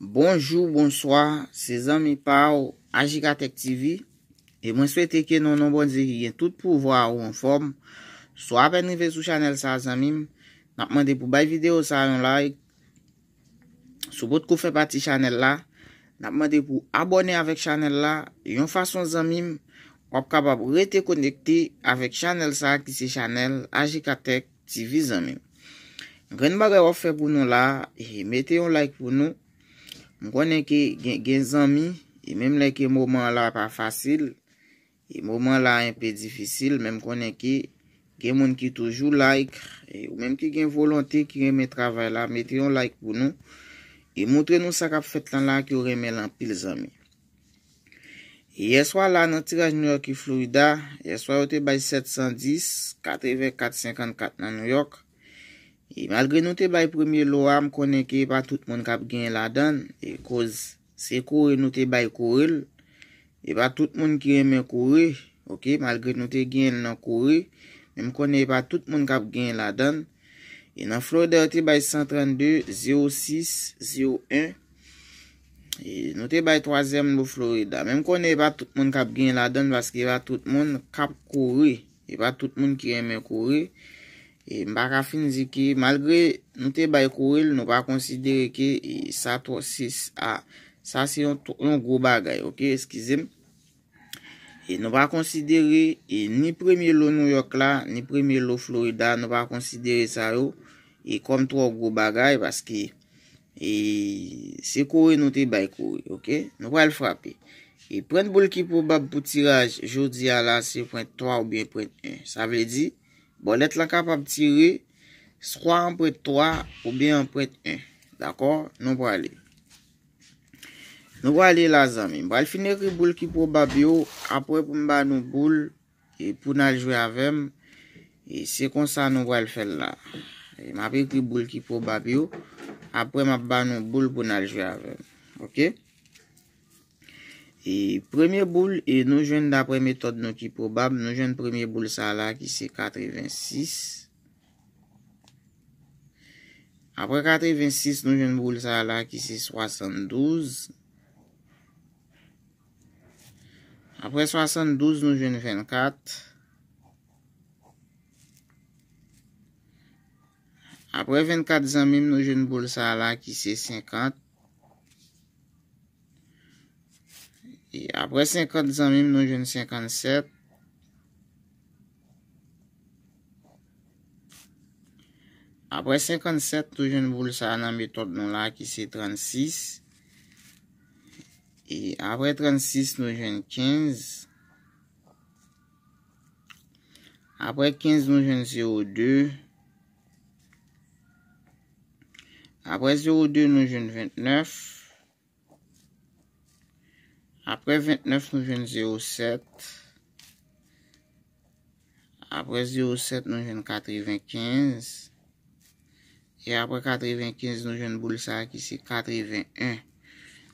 Bonjou, bonswa, se zami pa ou Ajikatek TV E mwen swete ke nonon bonze ki yon tout pou vwa ou anform So apenive sou chanel sa zami Napman de pou bay videyo sa yon like Sou bot kou fe pati chanel la Napman de pou abone avèk chanel la Yon fason zami Op kabab rete konekte avèk chanel sa Ki se chanel Ajikatek TV zami Gren bagè op fe pou nou la E mette yon like pou nou M konen ki gen zami, e menm le ki mouman la pa fasil, e mouman la e pe difisil, menm konen ki gen moun ki toujou like, e ou menm ki gen volonti ki gen me travay la, meti yon like pou nou, e moutre nou sakap fet lan la ki ou reme lan pil zami. E yeswa la nan tiraj New York ki Florida, yeswa yote bay 710, 84-54 nan New York, E malgre nou te bay premye lowa, m konen ki e pa tout moun kap gen la dan, e koz se kore nou te bay korel, e pa tout moun ki eme kore, ok, malgre nou te gen nan kore, m konen e pa tout moun kap gen la dan, e nan Florida te bay 132, 06, 01, e nou te bay 3e m bo Florida, m konen e pa tout moun kap gen la dan, baske e va tout moun kap kore, e pa tout moun ki eme kore, E Mbaka finzi ki, malgre nou te bay korel, nou va konsidere ki e, sa 3, 6, a. Sa se yon gro bagay, ok, eskizem. E nou va konsidere ni premye lo New York la, ni premye lo Florida, nou va konsidere sa yo. E kom trok gro bagay, baske se korel nou te bay korel, ok. Nou va el frape. E pren bol ki pou bab pou tiraj, jodi ala se pren 3 ou bien pren 1, sa ve di. Bol et lan kap ap tire, skwa anpwet 3 ou bien anpwet 1. D'akor, nou wale. Nou wale la zanmim. Wale fene kri boul ki pou bab yo, apre pou mba nou boul, e pou nan ljwe avèm, e se konsan nou wale fèl la. E m apre kri boul ki pou bab yo, apre m ap ba nou boul pou nan ljwe avèm. Ok? E premye boule, e nou jen dapre metode nou ki probab, nou jen premye boule sa la ki se 86. Apre 86, nou jen boule sa la ki se 72. Apre 72, nou jen 24. Apre 24, nou jen boule sa la ki se 50. apre 50 zanmim nou jen 57 apre 57 nou jen boul sa nan metod nou la ki se 36 e apre 36 nou jen 15 apre 15 nou jen 02 apre 02 nou jen 29 apre 29 nou jwenn 07, apre 07 nou jwenn 95, e apre 95 nou jwenn boul sa ki se 81.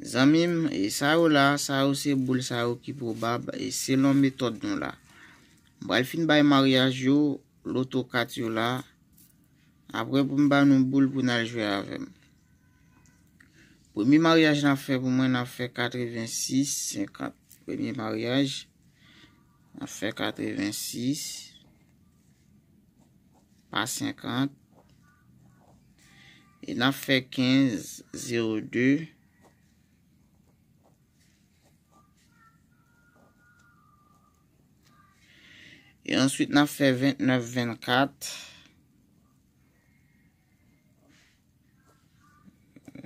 Zan mim, e sa yo la, sa yo se boul sa yo ki pou bab, e se lon metod nou la. Mbwa el fin baye maryaj yo, loto kat yo la, apre pou mba nou mboul pou nal jwe avem. Premi maryaj nan fè, pou mwen nan fè 86, 50, premi maryaj, nan fè 86, pa 50, e nan fè 15, 0, 2, e answit nan fè 29, 24, e answit nan fè 29, 24,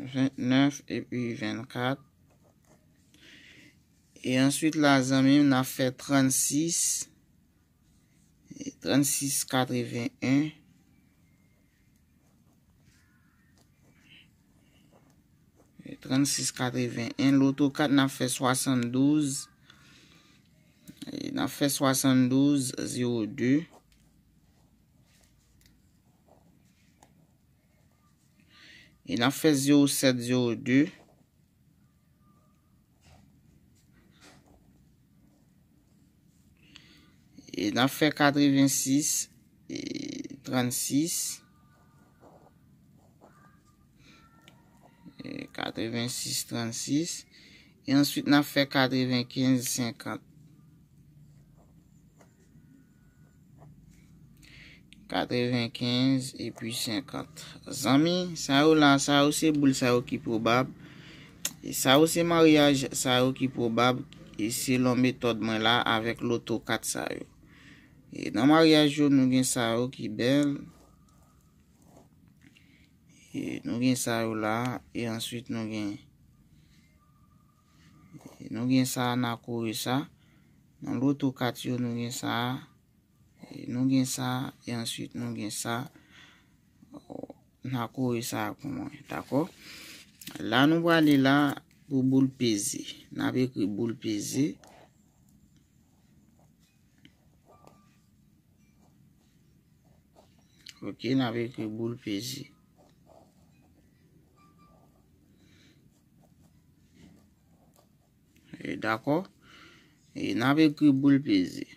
29 et puis 24. Et ensuite la zemim na fè 36. 36, 4 et 21. 36, 4 et 21. L'auto 4 na fè 72. Na fè 72, 0, 2. 0, 2. E nan fe 0,7, 0,2. E nan fe 4,26, 36. 4,26, 36. E answit nan fe 4,25, 53. 95 et puis 50. Zami, sa ou lan, sa ou se boule sa ou ki pou bab. Sa ou se mariage, sa ou ki pou bab. E se lom metode mwen la avek loto 4 sa ou. E nan mariage yo nou gen sa ou ki bel. E nou gen sa ou la. E answit nou gen. E nou gen sa ou nan kou re sa. Nan loto 4 yo nou gen sa ou. Nou gen sa, e answit nou gen sa, na kou e sa akouman, dako? La nou wale la, pou boul pezi. Na vekou boul pezi. Ok, na vekou boul pezi. E dako? E, na vekou boul pezi.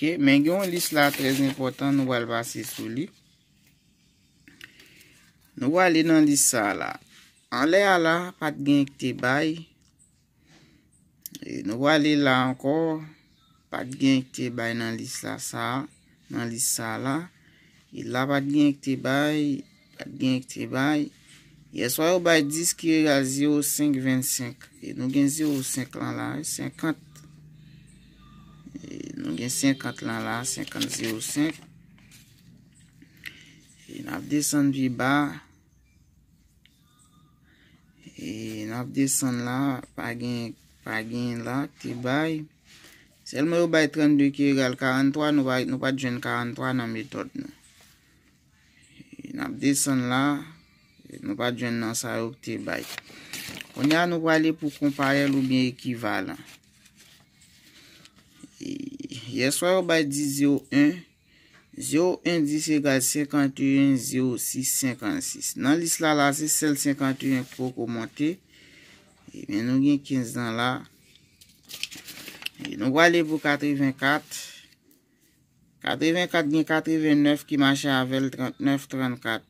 Men gen yon lis la trez impotant Nou wale vase sou li Nou wale nan lis sa la An le ala pat genk te bay e Nou wale la ankor Pat genk te bay nan lis la sa Nan lis sa la E la pat genk te bay Pat genk te bay E swa yo bay 10 ki e gal 05 25 E nou gen 05 lan la E 50 Nou gen 50 lan la, 50, 0, 5. E nap desen vi ba. E nap desen la, pa gen la, te bay. Selme ou bay 32 ki egal 43, nou pa djen 43 nan metode nou. E nap desen la, nou pa djen nan sa ou te bay. On ya nou wale pou kompare lou bin ekivalan. Yeswa yo bay di 0-1. 0-1 di se gade 51, 0-6, 56. Nan lis la la se sel 51 pou pou monte. E men nou gen 15 nan la. E nou wale pou 84. 84 gen 89 ki manche avèl 39-34.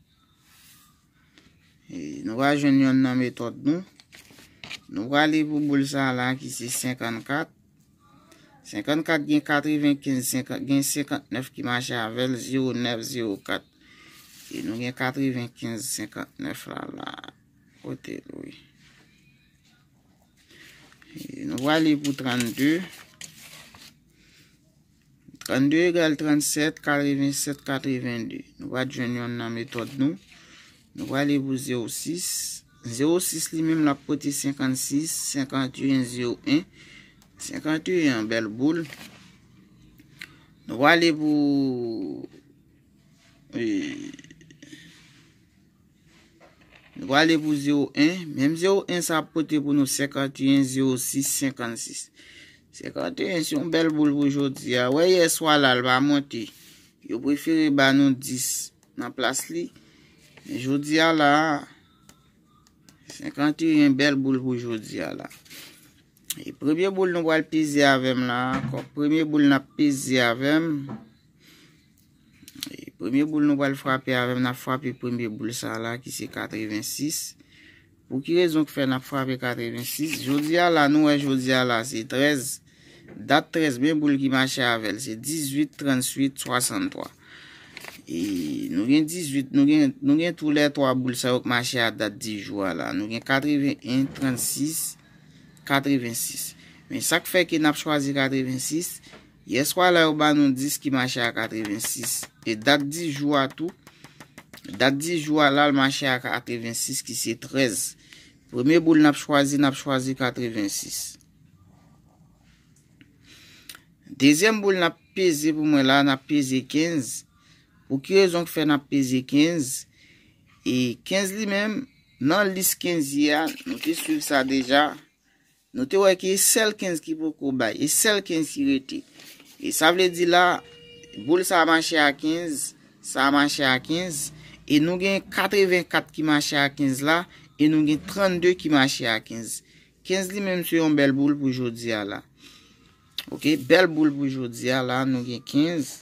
E nou wale gen yon nan metode nou. Nou wale pou boulsa la ki se 54. 54 gen 95, 59 gen 59 ki manche avel, 0, 9, 0, 4. E nou gen 95, 59 la la, kote loui. E nou wale pou 32. 32 egel 37, 47, 82. Nou wale djoun yon nan metode nou. Nou wale pou 0, 6. 0, 6 li mèm la poti 56, 51, 0, 1. 58, bel boul. Nou wale pou... Nou wale pou 01. Mem 01 sa pote pou nou 51, 06, 56. 51 sou bel boul pou jodi a. Wè ye swa la, lwa monte. Yo preferi ba nou 10 nan plas li. Jodi a la... 51, bel boul pou jodi a ah la. E premye boul nou bal peze avèm la. Kwa premye boul nap peze avèm. E premye boul nou bal frape avèm. Nap frape premye boul sa la ki se katreven sis. Pou ki rezon ki fè nap frape katreven sis. Jodia la nou e jodia la se trez. Dat trez men boul ki mache avèl. Se 18, 38, 63. E nou gen 18. Nou gen tou lè 3 boul sa yo ki mache avèl dat 10 joua la. Nou gen 81, 36, 36. katrevinsis. Men sak fe ke nap chwazi katrevinsis, yeswa la ou ban nou dis ki manche a katrevinsis. E dat di jou a tou, dat di jou a la manche a katrevinsis ki se trez. Premye boul nap chwazi, nap chwazi katrevinsis. Dezem boul nap peze pou mwen la, nap peze kenz. Ou ki yo zonk fe nap peze kenz. E kenz li men, nan lis kenz ya, nou ki suiv sa deja, Nou te wè ki e sel 15 ki pou kou bè. E sel 15 ki wè te. E sa vle di la. Boul sa manche a 15. Sa manche a 15. E nou gen 84 ki manche a 15 la. E nou gen 32 ki manche a 15. 15 li menm sou yon bel boul pou jodi a la. Ok. Bel boul pou jodi a la. Nou gen 15.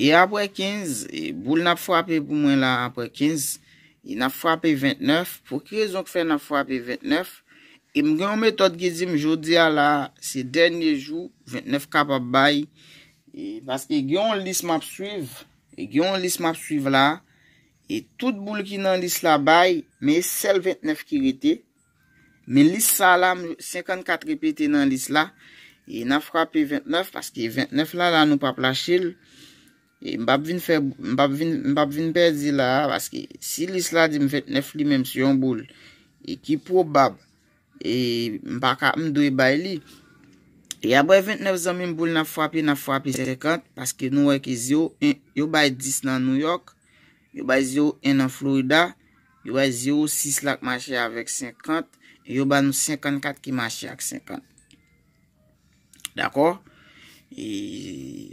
E apre 15. E boul na fwape pou mwen la apre 15. e na fwape 29, pou ki rezon ki fè na fwape 29, e m gè yon metode gezi m jodi a la, se denye jou, 29 kap ap bay, e baske gè yon lis map suiv, e gè yon lis map suiv la, e tout boul ki nan lis la bay, me sel 29 ki rete, me lis sa la, 54 repete nan lis la, e na fwape 29, baske 29 la la nou pa plachil, Eh, mbap vin perdi la, paski si lis la di mbap 29 li menm si yon bol, e ki pou bab, e mbaka mdou e bay li, e yabwe 29 zon menm bol na fwa pi, na fwa pi 50, paski nou wè ki zi ou eh, 1, yow bay 10 nan New York, yow bay zi ou 1 nan Florida, yow bay zi ou 6 la ki mache avèk 50, yow bay nou 54 ki mache avèk 50. D'akor? E,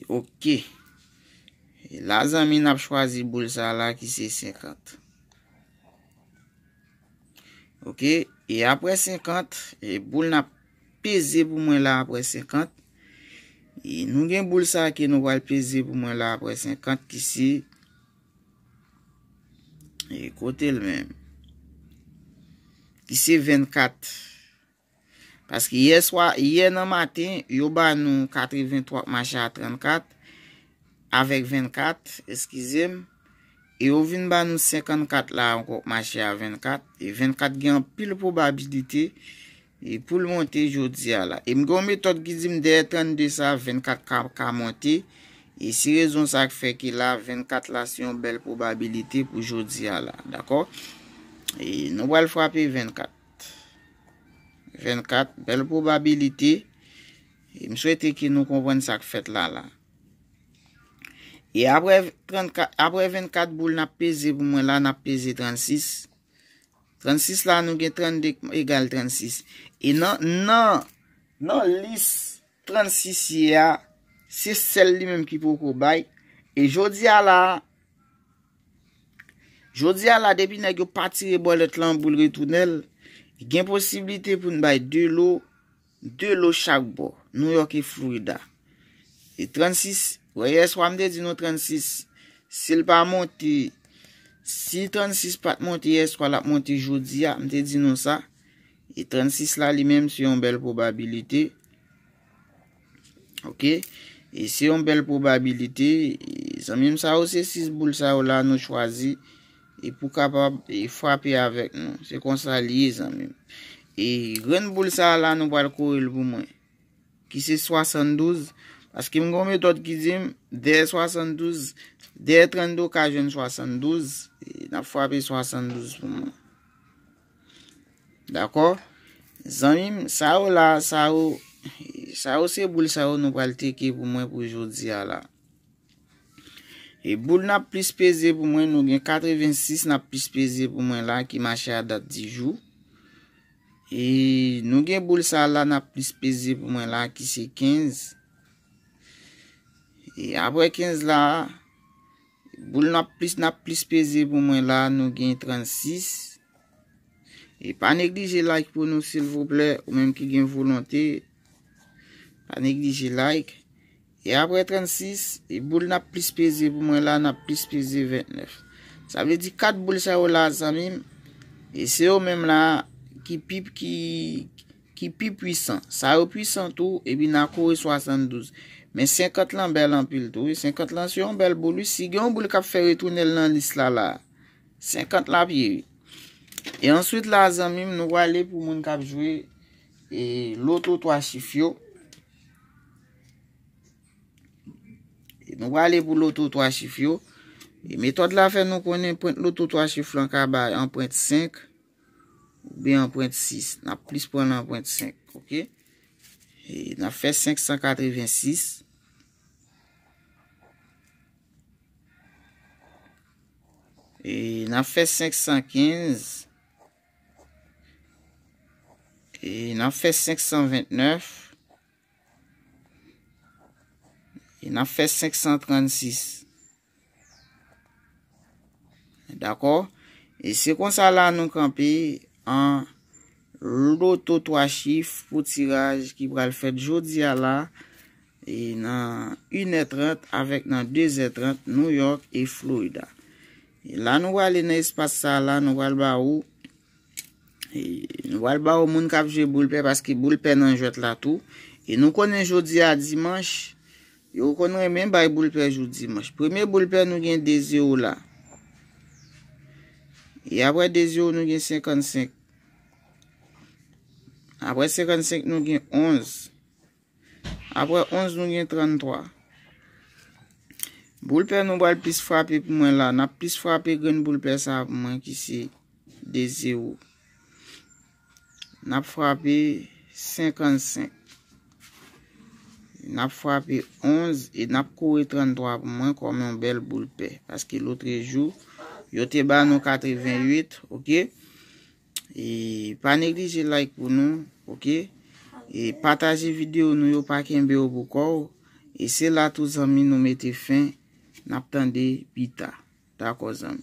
ok, La zami nap chwazi boul sa la ki se senkant. Ok, e apre senkant, e boul nap peze pou mwen la apre senkant. E nou gen boul sa ki nou wale peze pou mwen la apre senkant ki se... E kote l men. Ki se venkant. Paske ye swa, ye nan matin, yo ban nou katre venkant wak manche a trenkant... avek 24, eskizem, e ou vin ban nou 54 la, anko mwache a 24, e 24 gen pil probabilite, e pou l monti joudzi a la. E mgon metot gizim de 32 sa, 24 ka monti, e si rezon sa ke fe ki la, 24 la si yon bel probabilite pou joudzi a la. Dako? E nou wale fwa pi 24. 24, bel probabilite, e m souete ki nou kompwen sa ke fet la la. E apre 24 boul na peze pou mwen la na peze 36. 36 la nou gen 32 egal 36. E nan lis 36 ye ya. Se sel li menm ki pou kou bay. E jodi a la. Jodi a la depi nan yo patire bolet lan boul re tunel. Gen posibilite pou nou bay 2 lo. 2 lo chak bo. Nou yo ki flou da. E 36 boul. Wè yè swa mdè di nou 36. Sil pa monti. Si 36 pat monti yè swa lak monti joudzi ya mdè di nou sa. E 36 la li mèm si yon bel probabilite. Ok. E si yon bel probabilite. San mèm sa ou se 6 boulsa ou la nou chwazi. E pou kapab e fwapi avek nou. Se konsalize san mèm. E gren boulsa ou la nou bal kou el pou mwen. Ki se 72. 72. Aske mgon metot gizim, D-72, D-32 kajen 72, e na fwape 72 pou mwen. Dako? Zanim, sa ou la, sa ou, sa ou se boul sa ou nou balteke pou mwen pou jodi ya la. E boul na plis peze pou mwen, nou gen 86 na plis peze pou mwen la, ki ma chè a dat di jou. E nou gen boul sa la, na plis peze pou mwen la, ki se 15, E apre 15 la, bou l nap plis peze pou mwen la nou gen 36. E pa neglije like pou nou silvouble, ou menm ki gen volante. Pa neglije like. E apre 36, bou l nap plis peze pou mwen la nap plis peze 29. Sa ve di 4 bou l sa yo la zanmim, e se yo menm la ki pip, ki... ki pip pwisan. Sa yo pwisan tou, e bi nan koure 72. Men 50 lan bel anpil tou. 50 lan sou yon bel bolou. Si gen yon bolou kap fè retounel nan lis la la. 50 lan piye. E answit la zan mim nou wale pou moun kap jwé. E loto 3 chifyo. E nou wale pou loto 3 chifyo. E Metot la fè nou konen loto 3 chifyo ankabay. 1.5 Ou bè 1.6. Na plis ponen 1.5. Ok. E nan fè 586. E nan fè 515. E nan fè 529. E nan fè 536. D'akor? E se kon sa la nou kampe an loto 3 chif pou tiraj ki pral fè jodi a la. E nan 1 et 30 avèk nan 2 et 30 New York e Florida. La nou wale ne espasa la, nou wale ba ou, e, nou wale ba ou moun kapje boulpe, paski boulpe nan jwet la tou. E nou konen jodi a dimans, yo konen men bay boulpe jodi dimans. Premye boulpe nou gen 2 yo la, e apre 2 yo nou gen 55, apre 55 nou gen 11, apre 11 nou gen 33. Boulpe nou bal pis frapi pou mwen la. Nap pis frapi gwen boulpe sa mwen ki si de 0. Nap frapi 55. Nap frapi 11. E nap kowe 33 mwen koman bel boulpe. Paske loutre jou. Yo te ba nou 88. Ok. E pa neglije like pou nou. Ok. E pataje video nou yo pa kenbe yo boukou. E se la tou zami nou meti fin. Naptande bita. Tako zanm.